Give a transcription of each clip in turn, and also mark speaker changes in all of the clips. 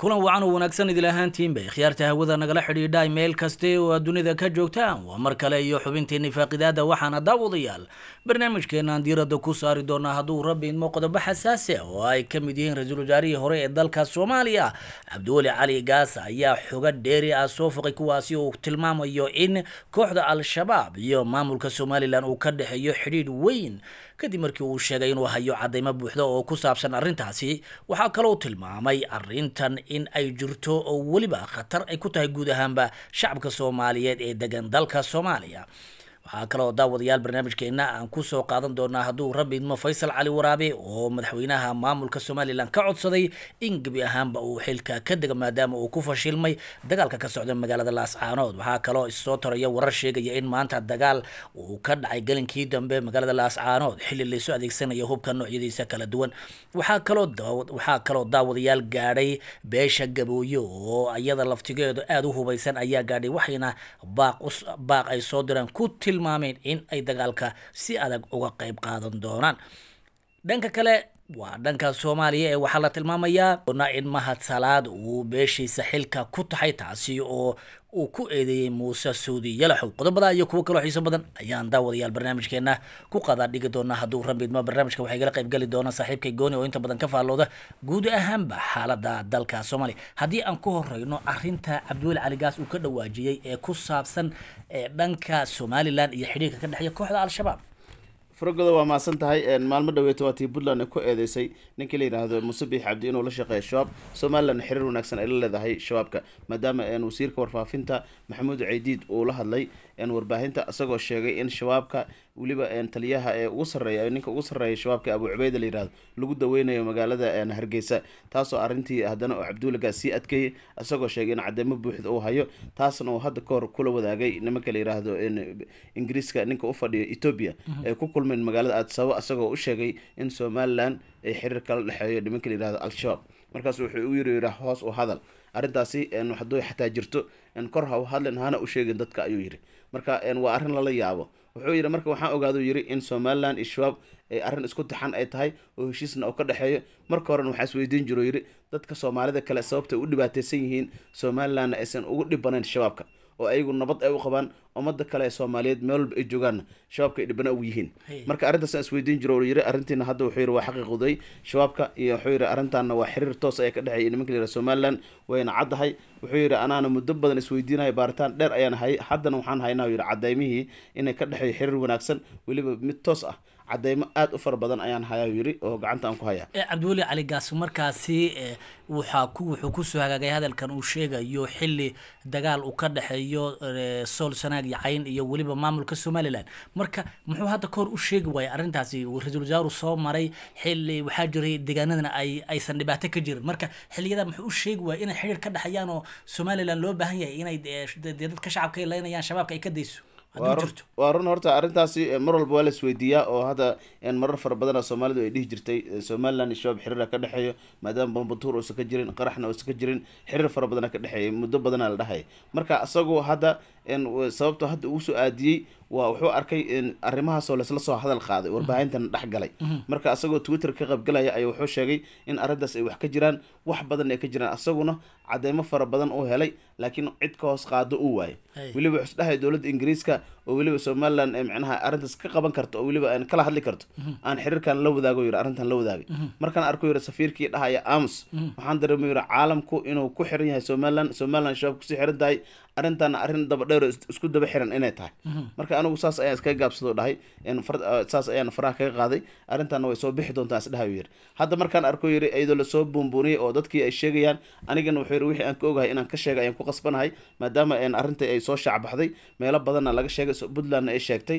Speaker 1: kulan wacan oo wanaagsan idil ahaantiinba ikhyaarta hawada nagala xidhiidha meel kaste oo aad dunida ka joogtaan waa mar kale iyo xubintiinni faaqidaada waxaana daawadayaal barnaamijkeenaan diiradda ku saari doonaa hadduu rabbi idmo qodobo ah oo ay ka mid yihiin ra-iisul wasaarihii hore ee dalka soomaaliya cabdiweli cali gaasa ayaa xoga dheeri ah soo faqay kuwaasi uu tilmaamayo in kooxda al-shabaab iyo maamulka somalilan uu ka dhexeeyo xidhiidh weyn kadib markii uu sheegay inuu hayo caddaymo buuxda oo ku saabsan arrintaasi waxaa kaloo tilmaamay arrintan in ay jirto oo weliba khatar ay ku tahay guud ahaanba shacabka soomaaliyeed ee degan dalka soomaaliya waxaa kaloo daawadayaal barnaamijkeena aan kusoo qaadan doonaa hadduu rabbi idmo faysal cali waraabe oo madaxweynaha maamulka somalilan ka codsaday in gebi ahaanba uu xilka ka dega maadaama uu ku fashilmay dagaalka ka socda magaalada laascaanood waxaa kaloo issoo taraya warar sheegaya in maanta dagaal uu ka dhacay galinkii dambe magaalada laascaanood xilli laysu adeegsanaya hubka noocyadiisa kala duwan waxaa kaloo waxaa kaloo daawadayaal gaadhay beesha gabooyo oo iyada laftigeedu aada u hubaysan ayaa gaadhay waxayna baaq baaq ay soo direen ku tilmaameen in ay dagaalka si adag uga qayb qaadan doonaan dhanka kale waa dhanka soomaaliya ee waxaa la tilmaamayaa na in mahad salaad uu beeshiisa xilka ku taxay taasi oo uu ku eedeeyey muuse suudi yalaxow qodobada iyo kuwo kaloo xiiso badan ayaan daawadayaal barnaamijkeena ku qadaa dhigi doonaa hadduu rabidma barnaamijka waxay gala qaybgeli doonaa saaxiibkay gooni oo inta badan ka faallooda guud ahaanba xaalada dalka soomaaliya haddii aan ku horeyno arinta cabdiweli caligaas uu ka dhawaajiyey ee ku saabsan dhanka somalilan iyo xidhiirka ka dhexeeya kooxda al-shabaab
Speaker 2: frogoda waa maadsan tahay maalmo dhaweeto waatii puntland ku eedeysay ninkii la yidhaahdo muuse biix cabdi inuu la shaqeeya shabaab somalilan xiriir wanaagsan ay la leedahay shabaabka maadaama wasiirka warfaafinta maxamuud caydiid uu la hadlay warbaahinta isagoo sheegay in shabaabka weliba taliyaha ee ugu sareeya ninka ugu sareeya shabaabka abu cubeyd layirahdo lagu daweynayo magaalada hargeysa taasoo arintii haddana oo cabduulaga sii adkeeyey isagoo sheegay in cadeemo buuxda uu hayo taasna uu hadda kahor kula wadaagay nimanka layiraahdo ingiriiska ninka ufadhiyo etoobiya ay mhm. ku kulmeen magaalada aadisababo isagoo u sheegay in somalilan ay xiriir kala dhexeeyo nimanka layirahdo al-shabaab markaas wuxuu u yiri hoos u hadal arrintaasi waxdooy xataa jirto kor ha u hadlen hana u sheegin dadka ayuu yiri marka waa arrin lala yaabo wuxuu yidhi marka waxaan ogaadu yidhi in somalilan iyo shabaab ay arrin isku taxan ay tahay oo heshiisna uu ka dhexeeyo marka horena waxaa isweydiin jiroo yidhi dadka soomaalida kale sababta ay u dhibaataysan yihiin somalilanna aysan ugu dhib banayn shabaabka oo ayagu nabad ay u qabaan ummadda kale ee soomaaliyeed meel walba ay joogaanna shabaabka ay dhibana ugu yihiin marka arrintaas aan isweydiin jiro yiri arrintiina hadda wuxuu yiri waa xaqiiqday shabaabka iyo wuxuu yiri arrintaana waa xiriir toos ayaa ka dhexeeya nimanka la somaliland wayna caddahay wuxuu yidhi anaana muddo badan isweydiinahay baaritaan dheer ayaan hay haddana waxaan haynaa yidhi cadaymihii inay ka dhexeeyo xiriir wanaagsan weliba mid toos ah cadeymo aad u fara badan ayaan hayaa yiri oo gacantaan ku hayaa
Speaker 1: eh, cabdiweli cali gaas markaasi eh, wuxuu ku soo hagaagay hadalkan uu sheegayo xili dagaal uu ka dhexeeyo eh, sool sanaag iyo iyo weliba maamulka somalilan marka muxuu hadda kahor u sheegi waaya arintaasi ra-iisul wasaaru soo maray xili waxaa jiray deegaanadana ay aysan dhibaato ka jirin marka xiliyada muxuu u sheegi waaya inay xiriir ka dhexeeyaan oo somalilan loo baahan yahay inay dee dadka shacabka ay leynayaan shabaabka ay ka dayso
Speaker 2: waa run horta arrintaasi eh, mar walba waa laisweydiiyaa oo hadda eh, marar fara badana soomaalidu ay dhihi jirtay eh, somalilan iyo shabaab xiriira ka dhexeeyo maadaama bambantuur uusan ka jirin qaraxna uusan ka jirin xiriir fara badana ka dhexeeya muddo badana la dhahay marka isagu hadda sababto hadda uu aadiyey waa wuxuu arkay in arrimahaasoo lasla soo hadal qaaday warbaahintana dhex galay marka isagoo twitter ka qaybgalaya ayaa wuxuu sheegay in arrintaas ay wax ka jiraan wax badan ay ka jiraan asaguna cadeymo fara badan uu helay laakiin cid ka hoos qaado uu waayay weliba wuxuu isdhahay dowladda ingiriiska oo weliba somalilan ee micnaha arrintaas ka qaban karto oo weliba aan kala hadli karto mhm. aan xiriirkan la wadaago yiri arrintan la wadaagay mhm. markaan arko yiri safiirkii dhahaya aamus mhm. waxaan dareemay yiri caalamku inuu ku xiran yahay somalilan somalilan shabaab kusii xiran tahay arrintaana arrin daba dheer isku daba xiran inay tahay marka anigu saas ayaan iskaga gaabsadoo dhahay ah, saas ayaan faraha kaga qaaday arrintaana way soo bixi doontaa isdhahayo yiri hadda markaan arko yiri iyadoo lasoo buunbuuniyey oo dadkii ay sheegayaan anigana wuxuu yiri wixii aan ka ogahay inaan ka sheega ayaan ku qasbanahay maadaama arrinta ay soo shaacbaxday meelo badanna laga sheegay puntlandna ay sheegtay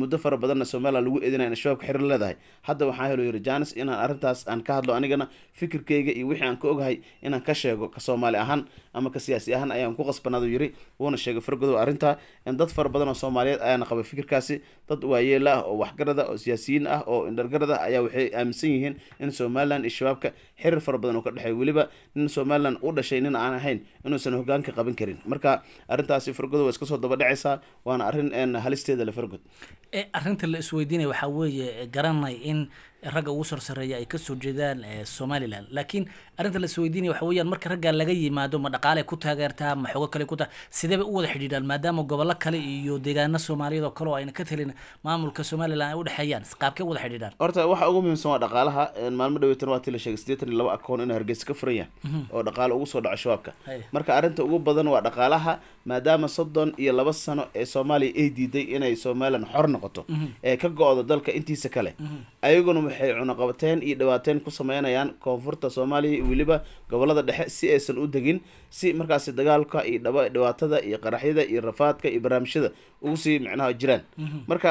Speaker 2: muddo fara badanna somalilan lagu eedinaya in shabaabka xiriir leedahay hadda waxaa helo yiri janis inaan arrintaas aan ka hadlo anigana fikirkeyga iyo wixii aan ka ogahay inaan ka sheego ka soomaali ahaan ama ka siyaasi ahaan ayaan ku qasbanaad yiri wuuna sheegay fargodow arrintaa dad fara badan oo soomaaliyeed ayaana qabay fikirkaasi dad waayeela ah oo waxgarada oo siyaasiyiin ah oo indhargarad ah ayaa waxay aaminsan yihiin in somalilan iyo shabaabka xiriir fara badan oo ka dhexeey weliba nin somalilan u dhashay nin aan ahayn inuusan hogaanka qaban karin marka arrintaasi fargodow iska soo dabadhacaysaa waana arrin een halisteeda la fargud
Speaker 1: eh, arinta la isweydiinaya waxaa weeye garanay in ragga ugu sarsareeya ay kasoo jeedaan eh, somalilan laakiin arinta la isweydiinaya waxa weyaan marka raggaa laga yimaado ma dhaqaale ku taageertaa ma xoogo kale ku ta sideebay u wada xidhiidhaan maadaama gobollo kale iyo deegaano soomaaliyeed oo kale oo ayna ka telin maamulka somalilan ay udhexeeyaan qaabkee u wada xidhiidhaan
Speaker 2: horta waxa ugu muhiimsan waa dhaqaalaha maalmo dhaweetan waati la sheegay siddeetan iyo laba akoon inay hargeysa ka furan mhm. oo dhaqaale ugu soo dhaco shabaabka marka arrinta ugu badan waa dhaqaalaha maadaama soddon iyo laba sano ee soomaaliya ay diiday inay somalilan xor noqoto mhm. ee ka go-do dalka intiisa kale mhm. ayaguna waxay cunaqabateen iyo dhibaateen ku sameynayaan koonfurta soomaaliya iyo weliba gobolada dhexe si aysan u degin si markaasi dagaalka iyo dhibaatada iyo qaraxyada iyo rafaadka iyo barnaamijyada ugu sii micnaha jiraan mhm. marka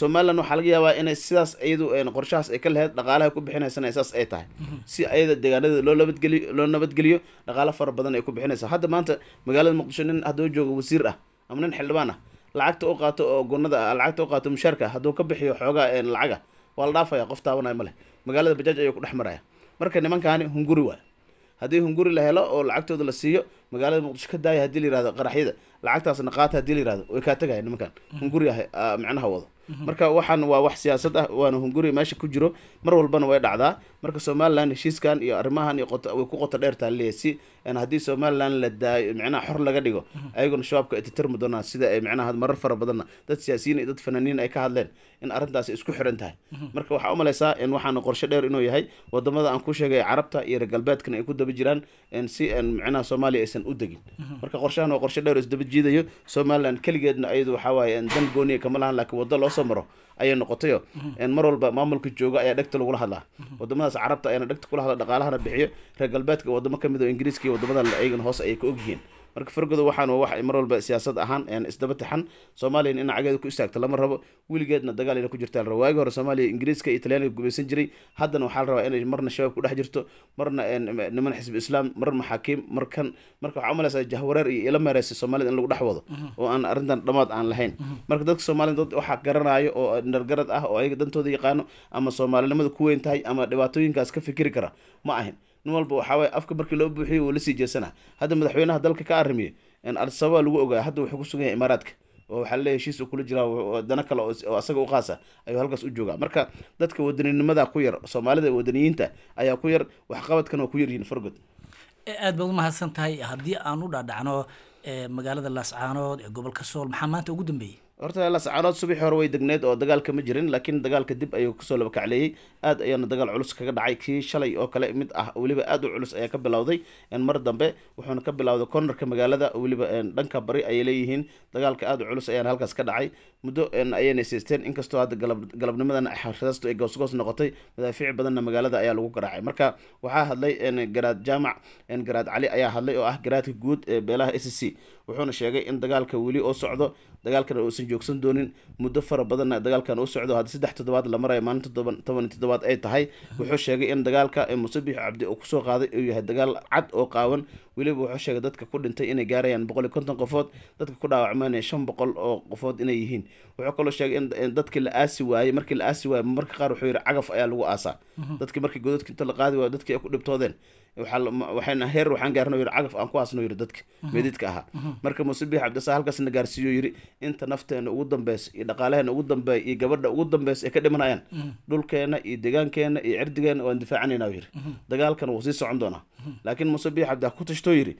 Speaker 2: somalilan waxaa laga yaabaa inay sidaas iyadu qorshahaas ay ka lahayd dhaqaalaha ku bixinaysana saas ay tahay mhm. si ayada deegaanada loo nabadgeliyo loo nabadgeliyo dhaqaalo fara badan ay ku bixinaysaa hadda maanta magaalada muqdisho nin haddoo jooga wasiir ah ama nin xildhibaan ah lacagta u qaato oo gunada ah lacagta u qaato mushaarka hadduu ka bixiyo xoogaa lacaga waa la dhaafaya qof taabanaya ma leh magaalada bajaaj ayuu ku dhex maraya marka nimankaani hunguri waay haddii hunguri la helo oo lacagtooda la siiyo magaalada muqdisho ka daaya hadii la yirahdo qaraxyada lacagtaas naqaata hadii la yirahdo way kaa tagaya nimankan mhm. hunguri ah, ah micnaha wado mhm. marka waxaan waa wax siyaasad ah waana hunguri meesha ku jiro mar walbana way dhacdaa marka somalilan heshiiskan iyo arrimahan way ku qota dheertaa leeyahay si haddii somalilan la daayo micnaha xor laga dhigo mhm. ayaguna shabaabka ay tatarmi doonaan sida ay micnaha marar fara badanna dad siyaasiyiin iyo dad fanaaniin ay ka hadleen in arrintaasi isku xiran tahay marka waxaa u malaysaa in waxaan qorshe dheer inuu yahay wadamada aan ku sheegay carabta iyo reer galbeedkana ay ku daba jiraan si micnaha soomaaliya aysan u degin marka qorshahan waa qorshe dheer isdaba jiidayo somalilan keligeedna ayadu waxawaaye dan gooniya kama lahan lakin waddo loo soo maro ayay noqotayo mar walba maamulka jooga ayaa dhegta lagula hadlaa wadamadaas carabta ayaana dhegta kula hadla dhaqaalahana bixiyo reer galbeedka wadamo kamid ah oo ingiriiska iyo wadamadan ayagana hoose ayay ka yihiin marka fargodo waxaan waa wax mar walba siyaasad ahaan aan isdaba taxan soomaaliyan in nacageeda ku istaagto lama rabo weligeedna dagaal ina ku jirtaa laraba waagi hore soomaaliya ingiriiska iyo talyaaniga gumaysan jiray haddana waxaa la rabaa inay marna shabaab ku dhex jirto marna niman xisbi islaam mar maxaakiim markan marka waxaa umalaysaa jahwareer iyo ila meereysa soomaalida in lagu dhex wado mhm. oo aan arrintan dhammaad aan lahayn mhm. marka dadka soomaalida dad waxaa garanaayo oo nargarad ah oo ayaga dantooda yaqaano ama soomaalinimada ku weyn tahay ama dhibaatooyinkaas ka fikiri kara ma ahin nin walba waxaaway afka markii loo buuxiyo wuu sii jeesana hadda madaxweynaha dalka ka arimiye al-shabaab lagu ogaa hadda wuxuu kusugan yahay imaaraadka oo waxaa laleeyahy heshiis uu kula jiraa dana kale oo asaga u qaasa ayuu halkaas u joogaa marka dadka wadaninimada ku yar soomaalida wadaniyiinta ayaa ku yar waxqabadkan waa ku yaryihiin fargod e,
Speaker 1: aada baad umahadsan tahay haddii aan u dhaadhacno e, magaalada laascaanood ee gobolka sool maxaa maanta ugu dambeeyey
Speaker 2: horta lascaanood subaxii hore way degneed oo dagaalka ma jirin laakiin dagaalka dib ayuu kusoo laba kacleeyey aad ayaana dagaal culus kaga dhacay kii shalay oo kale mid ah weliba aad u culus ayaa ka bilowday mar dambe wuxuuna ka bilowday cornerka magaalada weliba dhanka bari ayay leeyihiin dagaalka aad u culus ayaana halkaas ka dhacay muddo ayayna siisteen inkastoo hadda galabnimadana xiradastu ay goosgoos noqotay madaafiici badanna magaalada ayaa lagu garaacay marka waxaa hadlay garaad jaamac garaad cali ayaa hadlay oo ah garaadka guud ee beelaha s c wuxuuna sheegay in dagaalka weli oo socdo dagaalkana uusan joogsan doonin muddo fara badan dagaalkan u socdo haddii saddex toddobaad la maraya maalinta toban toddobaad ay tahay wuxuu sheegay in dagaalka musabix cabdi uu kusoo qaaday uu yahay dagaal cad oo qaawan weliba wuxuu sheegay dadka ku dhintay inay gaarayaan boqol iyo konton qofood dadka ku dhaawacmaanaya shan boqol oo qofood inay yihiin wuxuu kaloo sheegay in dadkii la aasi waayey markii la aasi waayey marka qaar wuxuu yidhi cagaf ayaa lagu aasaa mhm. dadkii markii godadka inta la qaadi waayo dadkii ay ku dhibtoodeen waxaan heer waxaan gaarno yiri cagaf aan ku haasno yiri dadka meedidka mhm. ahaa mhm. marka muusebix cabdisaa halkaasna gaarsiiyo yiri inta nafteena ugu dambeysa iyo dhaqaalaheena ugu dambeeya iyo gabadha ugu dambeysa ay ka dhimanayaan mhm. dhulkeena iyo degaankeena iyo cirdigeena waan difaacanaynaa yiri dagaalkana wuu sii socon doonaa laakiin muuse biix cabdi ku tashto yidhi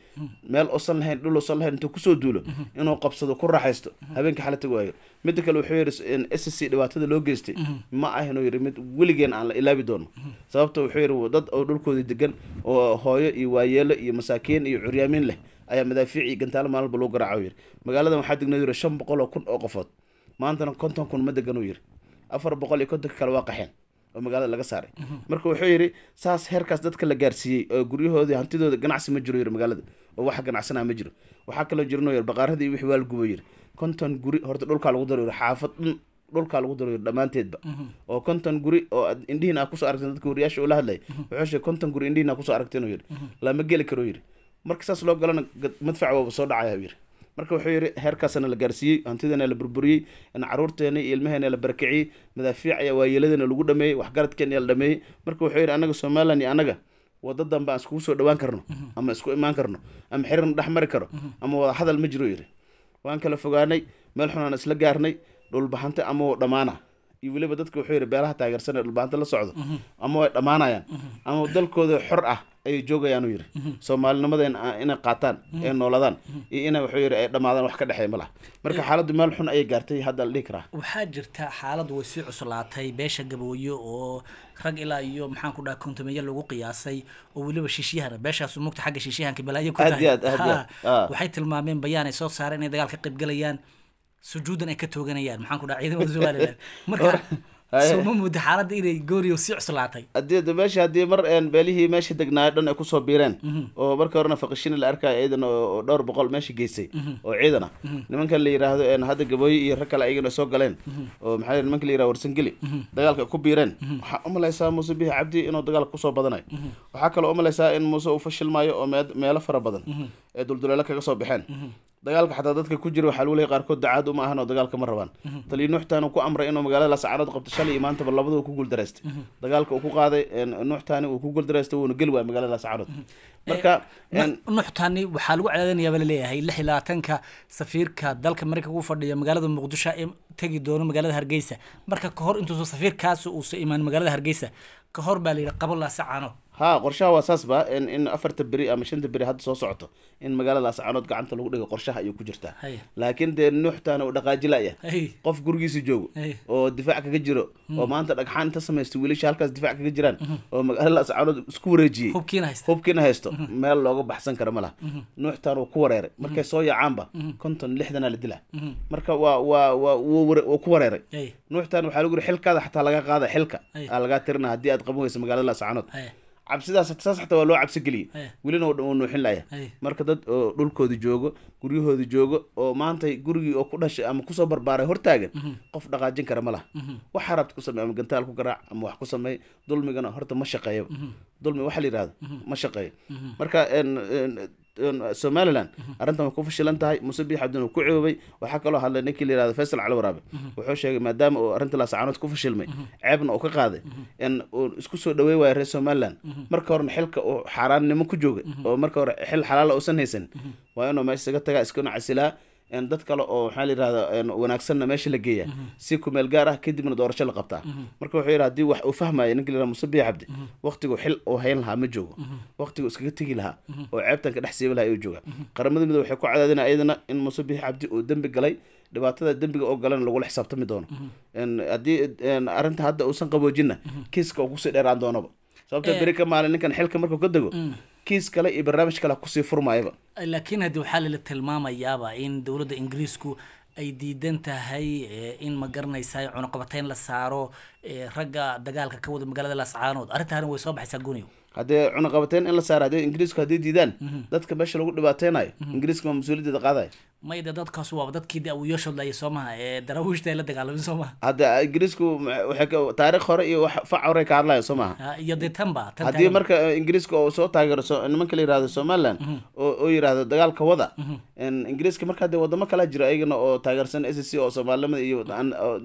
Speaker 2: meel usan lahayn dhul usan lahayn intuu kusoo duulo inuu qabsado ku raaxaysto habeenkii xalata waayo midda kale wuxuu yidhi s c dhibaatada loo geystay ma ah inuu yidhi mid weligeen aan la ilaabi doono sababta wuxuu yidhi dad oo dhulkooda degan oo hooyo iyo waayeelo iyo masaakiin iyo curyaamiin leh ayaa madaafiic iyo gantaalo maalinba loo garaaca yiri magaaladan waxaa degneed yiri shan boqol oo kun oo qofood maantana konton kun ma degan uu yidhi afar boqol iyo kontonka kale waa qaxeen oo magaalada laga saaray marka wuxuu yidhi saas heerkaas dadka la gaarsiiyey oo guryahoodii hantidooda ganacsi ma jiro yiri magaalada oo waxa ganacsanaa ma jiro waxaa kaloo jirno yir baqaaradii wixii waa lagubo yiri konton guri horta dhulkaa lagu daro yir xaafad dhan dhulkaa lagu daro yir dhammaanteedba mhm. oo konton guri oo indhihin aa kusoo aragteen dadka wariyaasha ula hadlay mhm. wuxuu sheegay konton guri indhihin kusoo aragteen oo yiri mhm. lama geli karo yiri marka saas loo galana madfac waaba soo dhacaya yiri marka wuxuu yidhi heerkaasana la gaarsiiyey hantideena la burburiyey caruurteena iyo ilmaheena la barakiciyey madaafiicaya waayeeladeena lagu dhameeyey waxgaradkeena la dhameeyey marka wuxuu yidhi annaga somalilan iyo annaga wada danba iskugu soo dhawaan karno ama isku imaan karno ama xiriirna dhex mari karo ama wada hadal ma jiro yidhi waan kala fogaanay meel xunaan isla gaarnay dhulbahante ama wou dhammaana iyo weliba dadka wuxuu yidhi beelaha taageersanee dhulbahante la socdo ama way dhammaanayaan ama dalkooda xor ah ayay joogayaan yiri soomaalinimada ah, inay qaataan ee nooladaan iyo ina wuxuu yiri ay dhammaadaan wax ka dhexeey ma laha marka eh, xaaladdu meel xun ayay gaartay hadda dhihi karaa
Speaker 1: waxaa jirta xaalad way sii cuslaatay beesha gabooyo oo rag ilaa iyo maxaan ku dhaha kontomeeyo lagu qiyaasay oo weliba shiishyahan beeshaasu mugta xagga shiishyahanka balaayo ah. waxay tilmaameen bayaan soo saareen inay dagaal ka qaybgalayaan sujuudan ay ka tooganayaan maxaan ku dhaha ciidamada somaliland marka suma mudda xaaladda inay
Speaker 2: gooriyo sii cuslaatay adda meesha haddii mar beelihii meesha degnaayo dhan ay kusoo biireen mhm. oo markii horena faqishin la arkaayo ciidan oo dhowr boqol meesha geystay mhm. oo ciidan ah mhm. nimankan la yidhaahdo hadda gabooyo iyo rag kale ayagana soo galeen oo maxaa nimanka la yidhahdo warsangeli dagaalka ku biireen waxaa u muuse bihi cabdi inuu dagaalka kusoo badanayo waxaa kaloo u in muuse uu fashilmaayo oo meelo fara badan ee dulduleelo kaga soo baxeen dagaalka xataa dadka ku jira waxaa lagu leehay qaarkood dacaad uma ahan oo dagaalka ma rabaan taliya nuux ku amray inuu magaalada laascaanood qabto shalay iyo maantaba labada uu ku guuldareystay dagaalka uu ku qaaday nuux uu ku guuldaraystay wuuna geli waaya magaalada laascaanood marka nuux
Speaker 1: waxaa lagu cadaadinayaaba laleeyahay lix iyo labaatanka safiirka dalka mareykanka ugu fadhiya magaalada muqdisho ee tegi doono magaalada hargeysa marka kahor intuusa safiirkaasi uusa imaan magaalada hargeysa kahor baa la yidhi qabo laascaanood
Speaker 2: ha qorshaha waa saasba in afarta beri ama shanta beri hadda soo socoto in magaalada ascaanood gacanta lagu dhigo qorshaha ayuu ku jirtaa laakiin dee nuuxtaana uu dhaqaajilaya qof gurigiisa joogo oo difaac kaga jiro hmm. oo maanta dhagxaan inta samaysta wiilasha halkaas difaac kaga jiraan hmm. oo magaalada ascaanood isku wareejiyey hubkiina haysto hmm. meel looga baxsan karo ma laha nuuxtaan uu ku wareeray markay soo yaacaanba konton lixdanaa la dilaa marka waa waa ku wareeray nuuxtaan waxaa lagu yiri xilkaada xataa laga qaada xilka aa lagaa tirina haddii aad qaban weysa magaalada ascaanood cabsidaas saas xataa waa loo cabsi geliya welina nuuxin laya marka dad oo dhulkooda joogo guryahooda joogo oo maanta gurigii oo ku dhashay ama kusoo barbaaray hortaagan mhm. qof dhaqaajin kara ma laha mhm. wax xaraabta ku samey ama gantaal ku garaac ama wax ku samey dulmigana horta ma shaqeeyo mhm. dulmi waxa la yirahdo ma shaqeeyo marka Uh, somalilan mm-hmm. arrintan way ku fashilan tahay muuse biixabdin uu ku ceebobay waxaa kaloo hadlay ninkii la yihahdo faysal cali waraabe mm-hmm. wuxuu sheegay maadaama uu arrinta laasacaanood ku fashilmay mm-hmm. ceebna uu ka qaaday in uu isku soo dhaweey waayo reer somalilan marka horena xilka uu xaaraannimo ku jooga oo marka hore xil xalaala uusan haysanin waa inuu meesha isaga tagaa iskana casilaa dad kale oo maxaa la yirahdaa wanaagsanna meesha la geeya mhm. si kumeel gaar ah kadibna doorasho la qabtaa mhm. marka wuxuu yidhi hadii wax uu fahmaya ninka layirahda muse biya cabdi mhm. waqtigu xil uu hayn lahaa ma joogo waqtigu iskaga tegi lahaa oo ceebtanka dhex siiba lahaa ayuu jooga qaramada midoobe waxay ku cadaadina ayadana in muse biya cabdi uu dembi galay dhibaatada dembiga oo galana lagula xisaabtami doono haddii arrinta hadda uusan qaboojinna kiiska uu kusii dheeraan doonaba sababta beri ka maalin ninkan xilka markuu ka dego mm kiis kale iyo barnaamij kale kusii furmayaba
Speaker 1: laakiin haddi waxaa lala tilmaamayaaba in dowladda ingiriisku ay diidan tahay eh, in ma garanaysa cunaqabateyn la saaro eh, ragga dagaalka ka wada magaalada laascaanood arrintaana way soo baxaysaa
Speaker 2: guniyo haddee cunaqabateyn in la saaro haddii ingiriisku haddii diidaan mhm. dadka meesha lagu dhibaateynayo mhm. ingiriiska ma mas-uuliyadeeda qaadayo
Speaker 1: mayda dadkaas waaba dadkii de awuyo shodlaya soomaha ee daraawiishta la dagaalamin soomaha
Speaker 2: hadda ah, ingiriisku taarikh hore iyo fac horey ka hadlaya soo ah,
Speaker 1: iyo dee haddii marka
Speaker 2: ah, ingiriiska oo soo taageero niman kala yirahdo somaliland mhm. oo yirahdo dagaalka wada mhm ingiriiska markaa dee wadamo kalaa jiro ayagana oo taageersan s c oo soomaalinimada iyo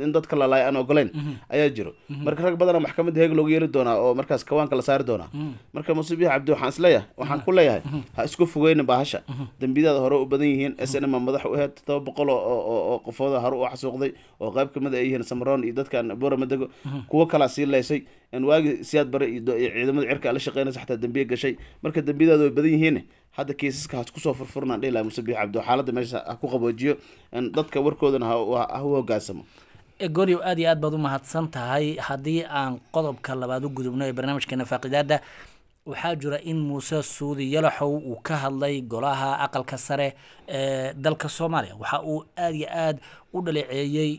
Speaker 2: in dadka la laaya aan ogoleyn mhm. ayaa jiro mhm. marka rag badana maxkamadda heeg loogu yeeli doonaa oo markaas kawaanka la saari doonaa mhm. marka masuubiya cabdi waxaan isleeyahay waxaan ku leeyahay ha isku fogeyna bahasha dembiyadaada hore u badan yihiin s n ma madax u aheyd todoba boqol oo qofooda hore u xasuuqday oo qayb kamid ah ay yihiin samaroon iyo dadkan boora madego kuwo kalaa sii leysay waagii siyaad bare iyo ciidamada cirka la shaqeynaysa xataa dembiye gashay marka dembiyadaada way badan yihiin hadda kiisaska ha kusoo furfurna dhila biix cabdi xaalada meesha ha ku qaboojiyo dadka warkoodana hau hogaansamo
Speaker 1: eh, goryow aada iyo aad baad u mahadsan tahay haddii aan qodobka labaad u gudubno ee barnaamijkeena faaqidaada waxaa jira in muuse suudi yalaxow uu ka hadlay golaha aqalka sare ee dalka soomaaliya waxa uu aada iyo aada u dhaleeceeyey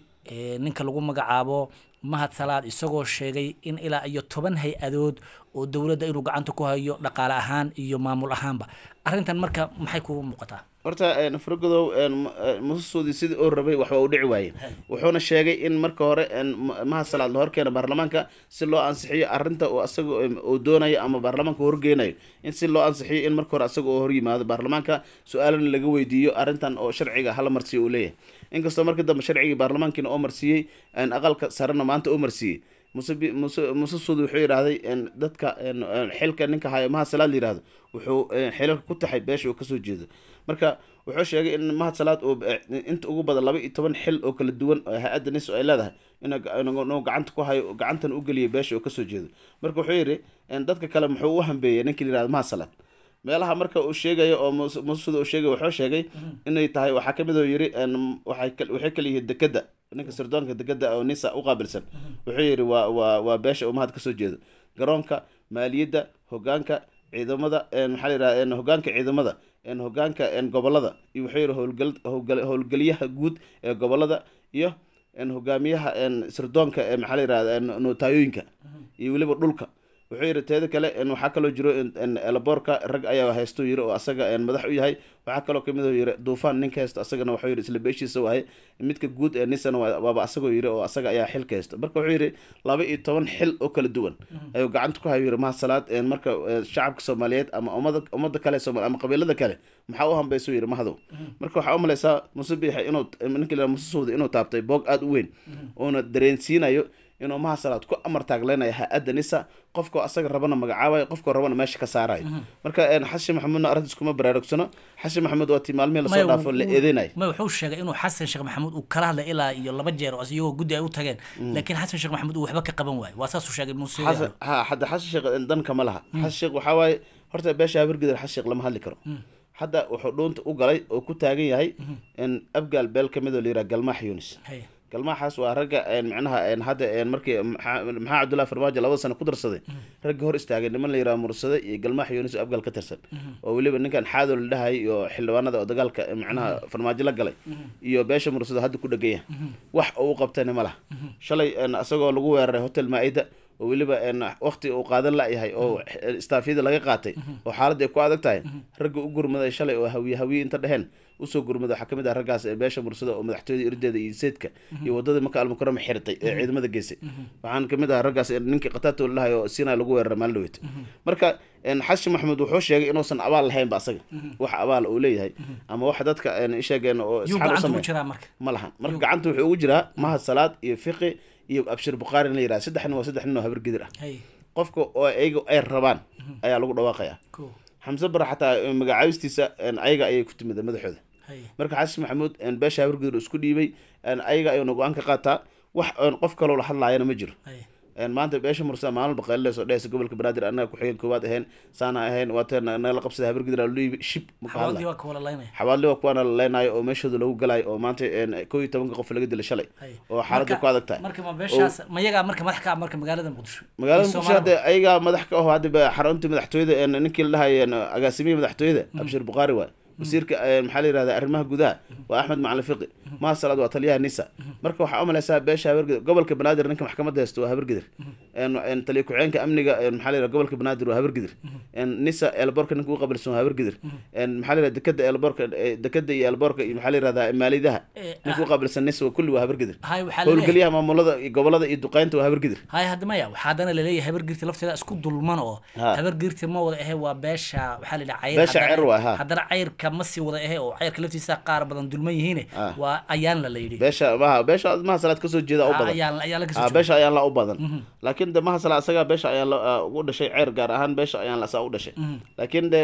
Speaker 1: ninka lagu magacaabo mahad salaad isagoo sheegay in ilaa iyo toban hay-adood oo dowladda inuu gacanta ku hayo dhaqaale ahaan iyo maamul ahaanba arrintan marka maxay kugu muuqataa
Speaker 2: horta eh, fargodow eh, eh, mususuudii sidii oo rabay waxba u dhici waaye wuxuuna sheegay in marka hore mahasalaad la horkeeno baarlamaanka si loo ansixiyo arinta uu asaga uu doonayo ama baarlamaanka horgeynayo in si loo ansixiyo in marka hore asaga oo yimaado baarlamaanka su-aalana laga weydiiyo arrintan oo sharciga hala marsiyo uu leeyahay inkastoo markii dambe sharcigii baarlamaankiina oo marsiiyey aqalka sarena maanta oo marsiiyey muse muse muse sud wuxuu yidhaahday dadka xilka ninka haya mahad salaad la yihahdo wuxuu xilal ku taxay beesha uu kasoo jeedo marka wuxuu sheegay in mahad salaad uu e, inta ugu badan laba iyo toban xil oo kala duwan e, hay-adda nis ay leedahay inuu gacanta ku hayo gacantan u geliyo beesha oo kasoo jeedo marka wuxuu yidhi dadka kale muxuu u hambeeyay ninka la yihahdo mahad salaad meelaha marka uu sheegayo oo muse sud uu sheegay wuxuu sheegay mm-hmm. inay tahay waxaa kamid oo yidhi waxay kala yihiin dekada ninka sirdoonka degada oo nisa u qaabilsan wuxuu yidhi waa waa waa beesha umahad kasoo jeedo garoonka maaliyadda hogaanka ciidamada maxaa yidhaha hogaanka ciidamada hogaanka gobolada iyo wuxuu yidhi howlgal howlgeliyaha guud ee gobolada iyo hogaamiyaha sirdoonka maxaa la yidhahda nootayooyinka iyo weliba dhulka wuxuu yidhi teeda kale waxaa kaloo jiro elaboorka rag ayaa haysto yiri oo asaga madax u yahay waxaa kaloo kamid ah, yiri duufaan ninka haysto asagana waxuu yidhi isla beeshiisa wahay midka guud ee nisan waaba asagoo yiri oo asaga ayaa xilka haysto marka wuxuu yidhi laba iyo toban xil oo kala duwan ayuu gacanta ku hayo yiri mahasalaad marka shacabka soomaaliyeed ama ummada kale soomaliya ama qabiilada kale maxaa u hambeyso yiri mahadow marka waxaa u maleysaa muuse biixi inuu ninka muuse suudi inuu taabtay boog aada u weyn mm-hmm. uuna dareensiinayo inuu mahasalaad ku amar taagleynaya ha-adda nisa qofkoo asaga rabana magacaabay qofkoo rabana meesha ka saarayo marka xashi maxamuudna arrintaas kuma baraarugsano xashi maxamuud waa tii lasoo dhaafo la eedeynay
Speaker 1: may wuxuu sheegay inuu xasan sheekh maxamuud uu kala hadlay ilaa iyo laba jeer iyagoo guddi ay u tageen mm. laakiin xasan sheekh maxamuud uu waxba ka qaban waayo waa saasuu sheegay muuse
Speaker 2: ha hadda xasan sheekh danka ma laha mm. xasan sheekh waxaa waaye horta beesha habargidar xasan sheekh lama hadli karo mm. hadda wuxuu dhuunta u galay oo ku taagan yahay mm-hmm. abgaal beel kamid oo la yidhaha galmaax yunis galmaaxaas waa ragga micnaha hadda markii maxaa cabdullahi farmaajo labada sano ku darsaday mm-hmm. ragga hor istaagay niman la yiraa mursade iyo galmaax yuuniso abgaal ka tirsan oo mm-hmm. weliba ninkan xaadow la dhahay iyo xildhibaanada oo dagaalka micnaha mm-hmm. farmaajo la galay iyo beesha mursado hadda ku dhegaya wax uu qabtani ma laha shalay asagoo lagu weeraray hotel maaida oo weliba waqti uu qaadan layahay oo staafyada laga qaatay oo xaaladda ay ku adag tahay ragga u gurmaday shalay oo hawiye hawiye inta dheheen usoo gurmada waxaa kamid ah raggaas ee beesha mursada oo madaxtooyada irdeeda iyo seedka iyo wadada marka almukarama xirtay ee ciidamada geysay waxaan kamid ah raggaas ninkii qataatoo ladhahay oo sinai lagu weeraray maalin marka xashi maxamuud wuxuu sheegay inuusan abaal lahayn ba asaga wax abaal uu leeyahay ama wax dadka isheegeen oo ma marka gacanta wuxuu ugu jiraa mahad salaad iyo fiqi iyo abshir bukhaari in la yiraha saddex nin waa saddex nin oo habar ah qofka oo ayaga ay rabaan mhm. ayaa lagu dhawaaqaya xamse bara xataa magacaabistiisa ayaga ayay ku timida madaxooda marka xasan maxamuud beesha habargudur isku dhiibay ayaga ayuuna go-aan ka qaataa wax qof kaloo la hadlaayana ma jiro maanta beesha mursa maalin baqeelileso dhehaysa gobolka banaadir annaga ku-xigeen koowaad ahayn saana ahayn waatee qabsada habargidir aa ludhiibi waa kuwana la oo meeshooda lagu galaayo oo maanta koo iyo tobanka qof laga dila oo xaaladda ku adag tahay
Speaker 1: ah, magaalada muqdisho hadda
Speaker 2: ayagaa madax ka aho hadda xarunta madaxtooyada ninkii la dhahay agaasimiya madaxtooyada mm. abshir bukhaari waay wasiirka eh, maxaa la yirahda arrimaha gudaha waa axmed macalin fiqi maasalad waa taliyaha nisa marka waxaa umalaysaa beesha habargeder gobolka banaadir ninka maxkamadda haysto waa habargeder taliya ku-xeenka amniga maxaa la yirahda gobolka banaadir waa habargeder nisa eelboorka ninka u qabilsan waa habargeder maxaa la yirahda dekada eelboorka eh, dekada iyo eelboorka iyo maxaa la yirahda maalidaha eh, ninka u ah. qabilsan nisa waa kulli waa habargeder howlgeliyaha maamulada iyo gobolada iyo duqeynta waa habargeder
Speaker 1: hay hadda maya waxaa haddana laleeyahay habargirta lafteeda isku dulman oo habargirta ma wada ahe waa beesha waxaa la yidhaha cayr haddana cayrka ceyrka ma sii wada ahe oo ceyrka laftiisa qaar badan dulman yihiin ah. waa ayaanla la yidhi
Speaker 2: beesha maha salaad kasoo jeeda ah, ah, u badan beesha ayaanla u badan laakiin de maha salaa isaga beesha ayaan ugu dhashay ceyr gaar ahaan beesha ayaan lasaa u dhashay mhm. laakiin de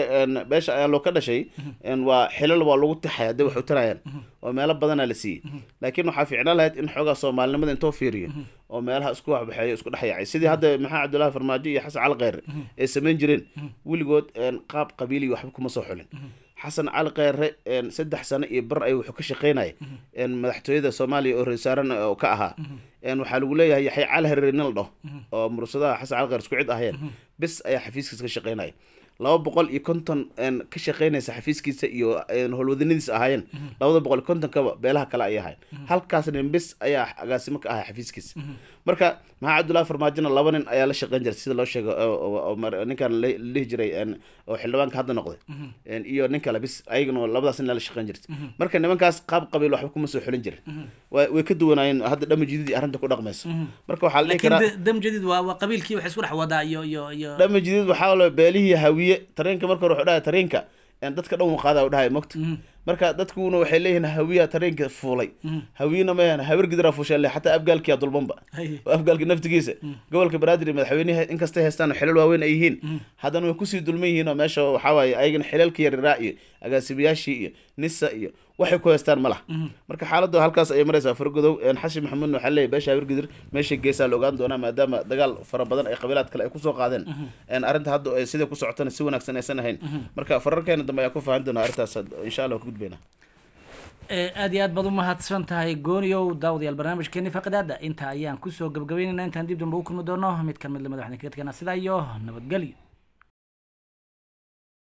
Speaker 2: beesha ayaan ka dhashay mhm. waa xilal waa lagu taxaya de wax tarayaan oo mhm. meelo badanaa la siiyey laakiin waxaa fiicnaan lahayd in xoogaa soomaalinimada intoo fiiriyo oo meelaha isku waxbaxeeyo isku dhex yaacay sidii hadda maxamed cabdullaahi farmaajo iyo xasan cali kheyre ay samayn jireen weligood qaab qabiiliya waxba kuma soo xulin xasan cali kheyre saddex sano iyo bar ay wuxuu ka shaqeynaya mhm. madaxtooyada soomaaliya oo reesaaran oo ka ahaa mhm. waxaa lagu leeyahay yaxya cali harre nildho mhm. oo mursadaha xasan cali kheyr isku cid ahayeen bis ayaa xafiiskiis ka shaqeynaya laba boqol iyo konton ka shaqeynaysa xafiiskiisa iyo howlwadanadiis ahaayeen mhm. labada boqol iyo kontonkaba beelaha kale ayay ahayn halkaas bis ayaa agaasimo ka ahay xafiiskiisa mhm. marka maxaa cabdullahi farmaajona laba nin ayaa la shaqeyn jiray sida loo sheego ninkan lihi jiray oo xildhibaanka hadda noqday mhm. iyo nin kale bis ayagana labadaas nin la shaqeyn jirtay marka nimankaas qaab qabiil waxba kuma soo xulin jirin way ka duwanaayeen hadda dham jadid arrinta ku dhaqmayso marka waxaa la karaa
Speaker 1: dham jadid waa qabiilkii wax isku dhex wadaa iyo iyo iyo dham
Speaker 2: jadid waxaa beelihii hawiye hawiye tareenka marka hore wuxuu tareenka dadka dhan wuu qaadaa mogta mm-hmm. marka dadkuna waxay leeyihiin hawiyaa tareenka fuulay mm-hmm. hawiyena mayahan habar gidiraa fuushaale xataa abgaalkiyaa dulbanba abgaalka naftigiisa mm-hmm. gobolka banaadir iyo madaxweynaha inkastay haystaan xilal waaweyn ay yihiin haddana way kusii dulman yihiinoo meesha waxaa waaye ayagana xilalka yaryaraac iyo agaasibayaashii iyo nisa iyo waxay ku haystaan ma mhm. marka xaaladdu halkaas ayay maraysaa fargodow xashi maxamuudna waxaa leeyahy beesha habargidir meesha geesaa la ogaan doonaa maadaama dagaal fara badan ay qabiilaad kale ay kusoo qaadeen mhm. arrinta hadda siday ku socotana si wanaagsan aysan ahayn mhm. marka fararkeena dambe ayaa ku faahin doonaa arrintaas insha allah ka gudbayna
Speaker 1: e, aada iyo aad baad u mahadsan tahay gooniyow daawadayaal barnaamijkeeni faqidaada inta ayaan kusoo gabagabaynaynaa intaan dib dambe u kulmi doono mid ka mid lamid waxaan iyo nabadgelyo